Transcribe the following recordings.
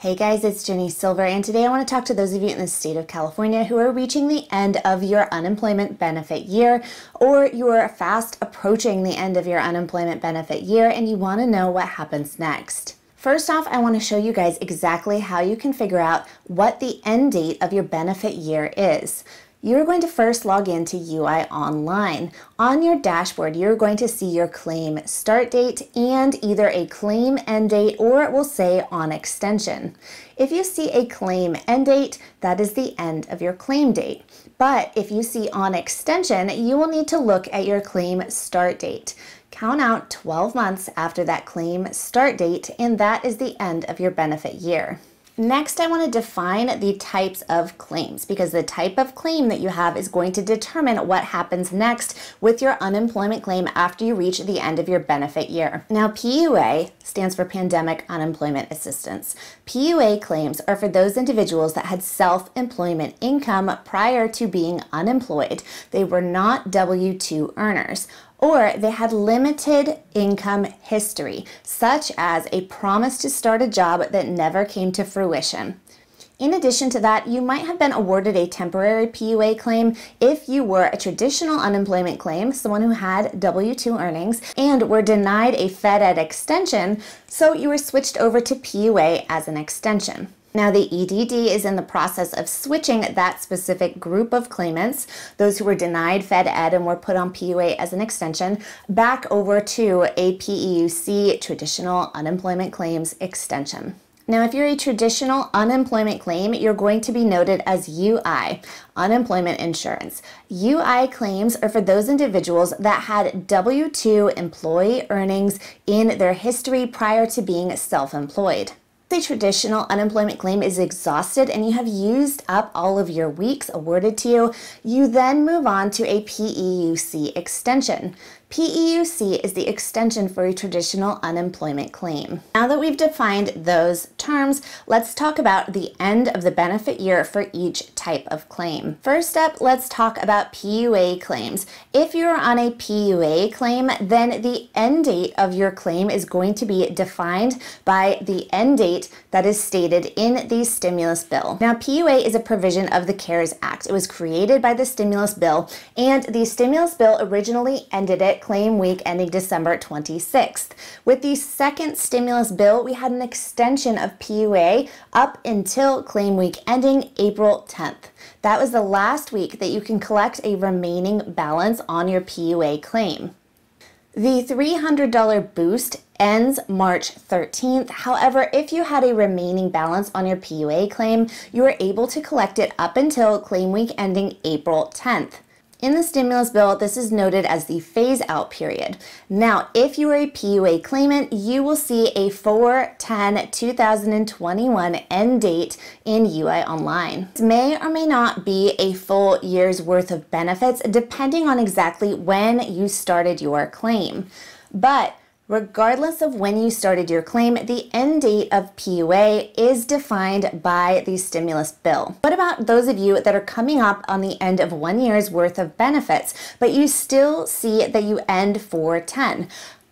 Hey guys, it's Jenny Silver, and today I want to talk to those of you in the state of California who are reaching the end of your unemployment benefit year or you're fast approaching the end of your unemployment benefit year and you want to know what happens next. First off, I want to show you guys exactly how you can figure out what the end date of your benefit year is. You're going to first log into UI Online. On your dashboard, you're going to see your claim start date and either a claim end date or it will say on extension. If you see a claim end date, that is the end of your claim date. But if you see on extension, you will need to look at your claim start date. Count out 12 months after that claim start date, and that is the end of your benefit year. Next, I want to define the types of claims because the type of claim that you have is going to determine what happens next with your unemployment claim after you reach the end of your benefit year. Now, PUA stands for Pandemic Unemployment Assistance. PUA claims are for those individuals that had self-employment income prior to being unemployed. They were not W-2 earners or they had limited income history, such as a promise to start a job that never came to fruition. In addition to that, you might have been awarded a temporary PUA claim if you were a traditional unemployment claim, someone who had W 2 earnings, and were denied a FedEd extension, so you were switched over to PUA as an extension. Now, the EDD is in the process of switching that specific group of claimants, those who were denied Fed Ed and were put on PUA as an extension, back over to a PEUC, traditional unemployment claims extension. Now, if you're a traditional unemployment claim, you're going to be noted as UI, unemployment insurance. UI claims are for those individuals that had W 2 employee earnings in their history prior to being self employed the traditional unemployment claim is exhausted and you have used up all of your weeks awarded to you, you then move on to a PEUC extension. PEUC is the extension for a traditional unemployment claim. Now that we've defined those terms, let's talk about the end of the benefit year for each type of claim. First up, let's talk about PUA claims. If you're on a PUA claim, then the end date of your claim is going to be defined by the end date that is stated in the stimulus bill. Now, PUA is a provision of the CARES Act. It was created by the stimulus bill, and the stimulus bill originally ended it claim week ending December 26th. With the second stimulus bill, we had an extension of PUA up until claim week ending April 10th. That was the last week that you can collect a remaining balance on your PUA claim. The $300 boost ends March 13th. However, if you had a remaining balance on your PUA claim, you are able to collect it up until claim week ending April 10th. In the stimulus bill, this is noted as the phase out period. Now, if you are a PUA claimant, you will see a 4 10 2021 end date in UI Online. This may or may not be a full year's worth of benefits depending on exactly when you started your claim. But Regardless of when you started your claim, the end date of PUA is defined by the stimulus bill. What about those of you that are coming up on the end of one year's worth of benefits, but you still see that you end 410?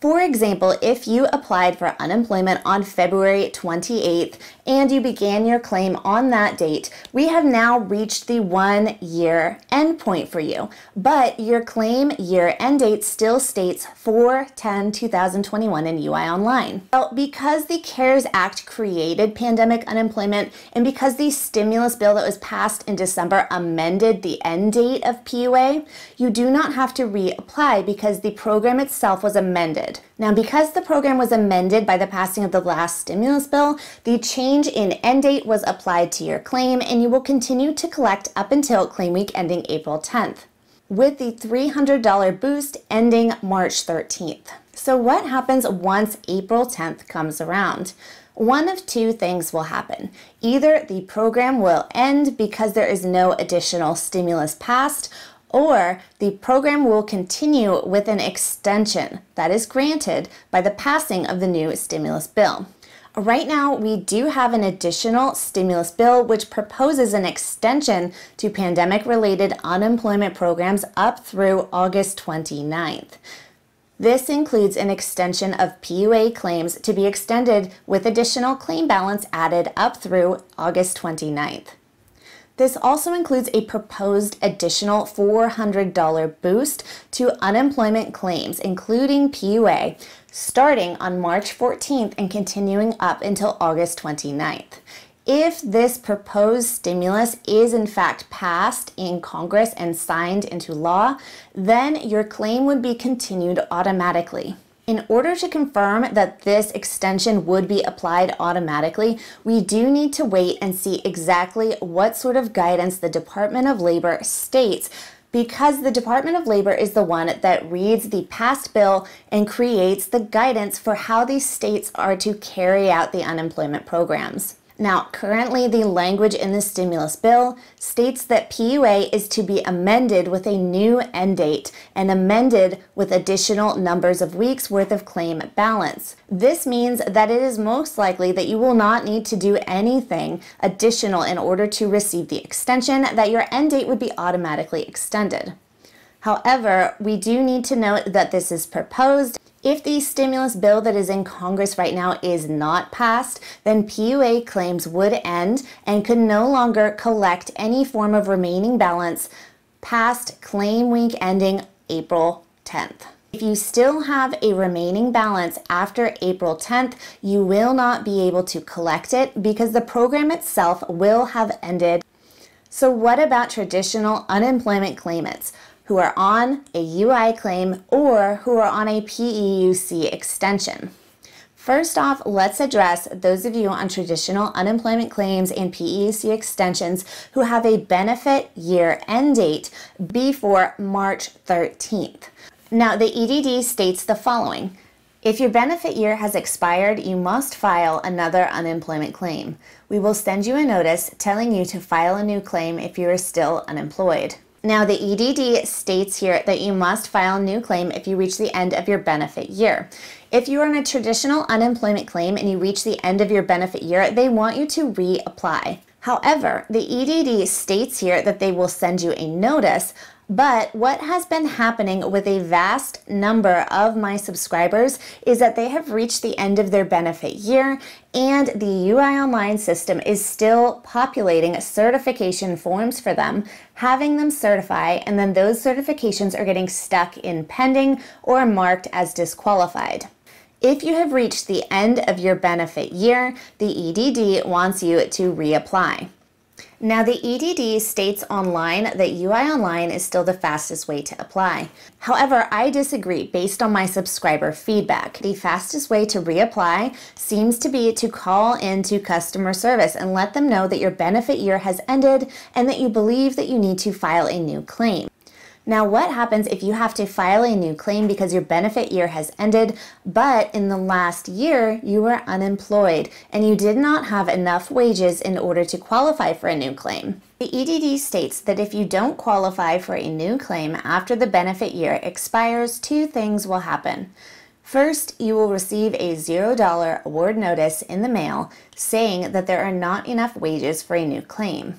For example, if you applied for unemployment on February 28th and you began your claim on that date, we have now reached the one year endpoint for you. But your claim year end date still states 4 10 2021 in UI Online. Well, because the CARES Act created pandemic unemployment and because the stimulus bill that was passed in December amended the end date of PUA, you do not have to reapply because the program itself was amended amended. Now, because the program was amended by the passing of the last stimulus bill, the change in end date was applied to your claim and you will continue to collect up until claim week ending April 10th, with the $300 boost ending March 13th. So, what happens once April 10th comes around? One of two things will happen. Either the program will end because there is no additional stimulus passed, or the program will continue with an extension that is granted by the passing of the new stimulus bill. Right now, we do have an additional stimulus bill which proposes an extension to pandemic related unemployment programs up through August 29th. This includes an extension of PUA claims to be extended with additional claim balance added up through August 29th. This also includes a proposed additional $400 boost to unemployment claims, including PUA, starting on March 14th and continuing up until August 29th. If this proposed stimulus is in fact passed in Congress and signed into law, then your claim would be continued automatically. In order to confirm that this extension would be applied automatically, we do need to wait and see exactly what sort of guidance the Department of Labor states because the Department of Labor is the one that reads the past bill and creates the guidance for how these states are to carry out the unemployment programs. Now, currently, the language in the stimulus bill states that PUA is to be amended with a new end date and amended with additional numbers of weeks worth of claim balance. This means that it is most likely that you will not need to do anything additional in order to receive the extension, that your end date would be automatically extended. However, we do need to note that this is proposed if the stimulus bill that is in Congress right now is not passed, then PUA claims would end and could no longer collect any form of remaining balance past claim week ending April 10th. If you still have a remaining balance after April 10th, you will not be able to collect it because the program itself will have ended. So what about traditional unemployment claimants? who are on a UI claim or who are on a PEUC extension. First off, let's address those of you on traditional unemployment claims and PEUC extensions who have a benefit year end date before March 13th. Now, the EDD states the following. If your benefit year has expired, you must file another unemployment claim. We will send you a notice telling you to file a new claim if you are still unemployed. Now, the EDD states here that you must file a new claim if you reach the end of your benefit year. If you are on a traditional unemployment claim and you reach the end of your benefit year, they want you to reapply. However, the EDD states here that they will send you a notice but what has been happening with a vast number of my subscribers is that they have reached the end of their benefit year and the UI Online system is still populating certification forms for them, having them certify, and then those certifications are getting stuck in pending or marked as disqualified. If you have reached the end of your benefit year, the EDD wants you to reapply. Now, the EDD states online that UI Online is still the fastest way to apply. However, I disagree based on my subscriber feedback. The fastest way to reapply seems to be to call into customer service and let them know that your benefit year has ended and that you believe that you need to file a new claim. Now, what happens if you have to file a new claim because your benefit year has ended, but in the last year you were unemployed and you did not have enough wages in order to qualify for a new claim? The EDD states that if you don't qualify for a new claim after the benefit year expires, two things will happen. First, you will receive a $0 award notice in the mail saying that there are not enough wages for a new claim.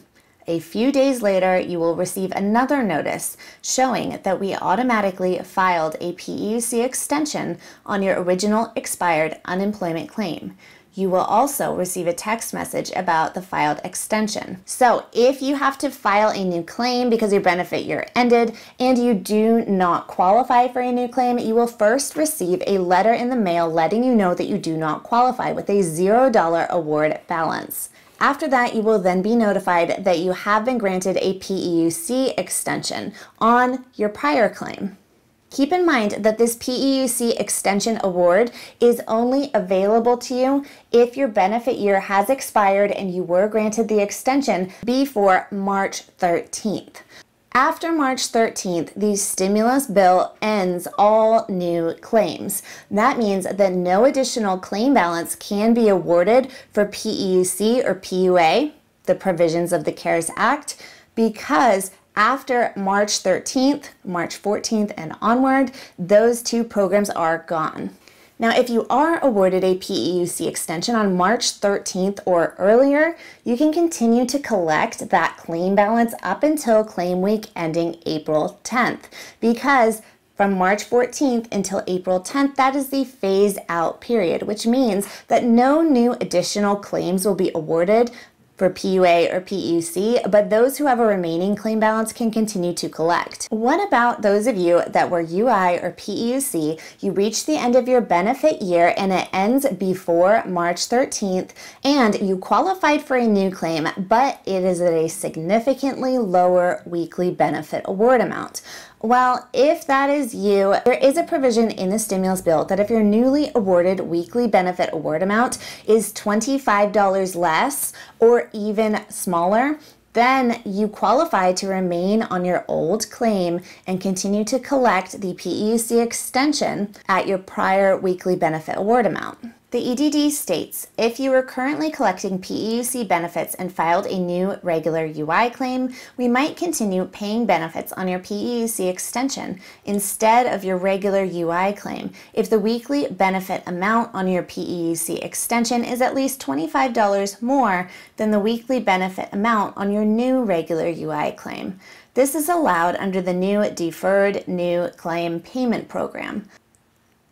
A few days later, you will receive another notice showing that we automatically filed a PEUC extension on your original expired unemployment claim you will also receive a text message about the filed extension. So, if you have to file a new claim because your benefit year ended and you do not qualify for a new claim, you will first receive a letter in the mail letting you know that you do not qualify with a $0 award balance. After that, you will then be notified that you have been granted a PEUC extension on your prior claim. Keep in mind that this PEUC extension award is only available to you if your benefit year has expired and you were granted the extension before March 13th. After March 13th, the stimulus bill ends all new claims. That means that no additional claim balance can be awarded for PEUC or PUA, the provisions of the CARES Act, because after March 13th, March 14th, and onward, those two programs are gone. Now, if you are awarded a PEUC extension on March 13th or earlier, you can continue to collect that claim balance up until claim week ending April 10th because from March 14th until April 10th, that is the phase out period, which means that no new additional claims will be awarded for PUA or PUC, but those who have a remaining claim balance can continue to collect. What about those of you that were UI or PUC? You reach the end of your benefit year and it ends before March 13th, and you qualified for a new claim, but it is at a significantly lower weekly benefit award amount. Well, if that is you, there is a provision in the stimulus bill that if your newly awarded weekly benefit award amount is $25 less or even smaller, then you qualify to remain on your old claim and continue to collect the PEUC extension at your prior weekly benefit award amount. The EDD states if you are currently collecting PEUC benefits and filed a new regular UI claim, we might continue paying benefits on your PEUC extension instead of your regular UI claim if the weekly benefit amount on your PEUC extension is at least $25 more than the weekly benefit amount on your new regular UI claim. This is allowed under the new Deferred New Claim Payment Program.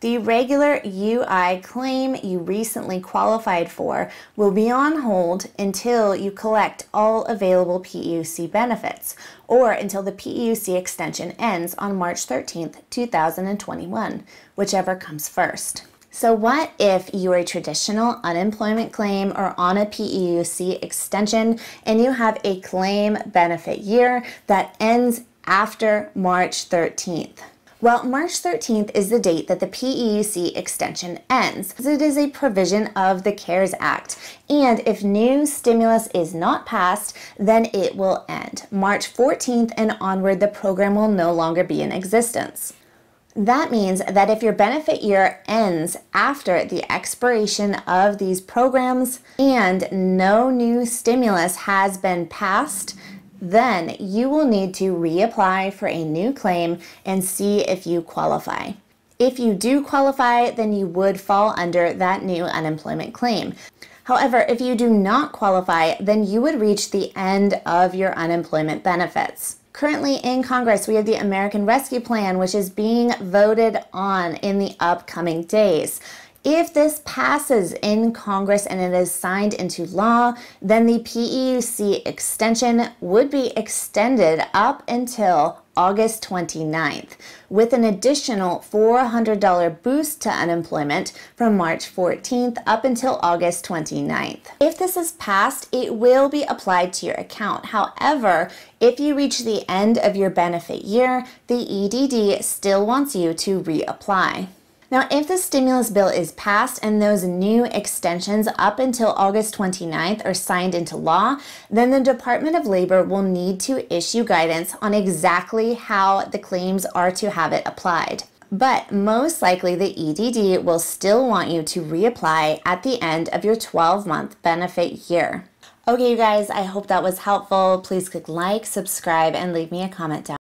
The regular UI claim you recently qualified for will be on hold until you collect all available PEUC benefits or until the PEUC extension ends on March 13th, 2021, whichever comes first. So, what if you're a traditional unemployment claim or on a PEUC extension and you have a claim benefit year that ends after March 13th? Well, March 13th is the date that the PEUC extension ends. It is a provision of the CARES Act, and if new stimulus is not passed, then it will end. March 14th and onward, the program will no longer be in existence. That means that if your benefit year ends after the expiration of these programs and no new stimulus has been passed, then you will need to reapply for a new claim and see if you qualify. If you do qualify, then you would fall under that new unemployment claim. However, if you do not qualify, then you would reach the end of your unemployment benefits. Currently in Congress, we have the American Rescue Plan, which is being voted on in the upcoming days. If this passes in Congress and it is signed into law, then the PEUC extension would be extended up until August 29th, with an additional $400 boost to unemployment from March 14th up until August 29th. If this is passed, it will be applied to your account. However, if you reach the end of your benefit year, the EDD still wants you to reapply. Now, if the stimulus bill is passed and those new extensions up until August 29th are signed into law, then the Department of Labor will need to issue guidance on exactly how the claims are to have it applied but most likely the EDD will still want you to reapply at the end of your 12 month benefit year. Okay, you guys, I hope that was helpful. Please click like, subscribe, and leave me a comment down.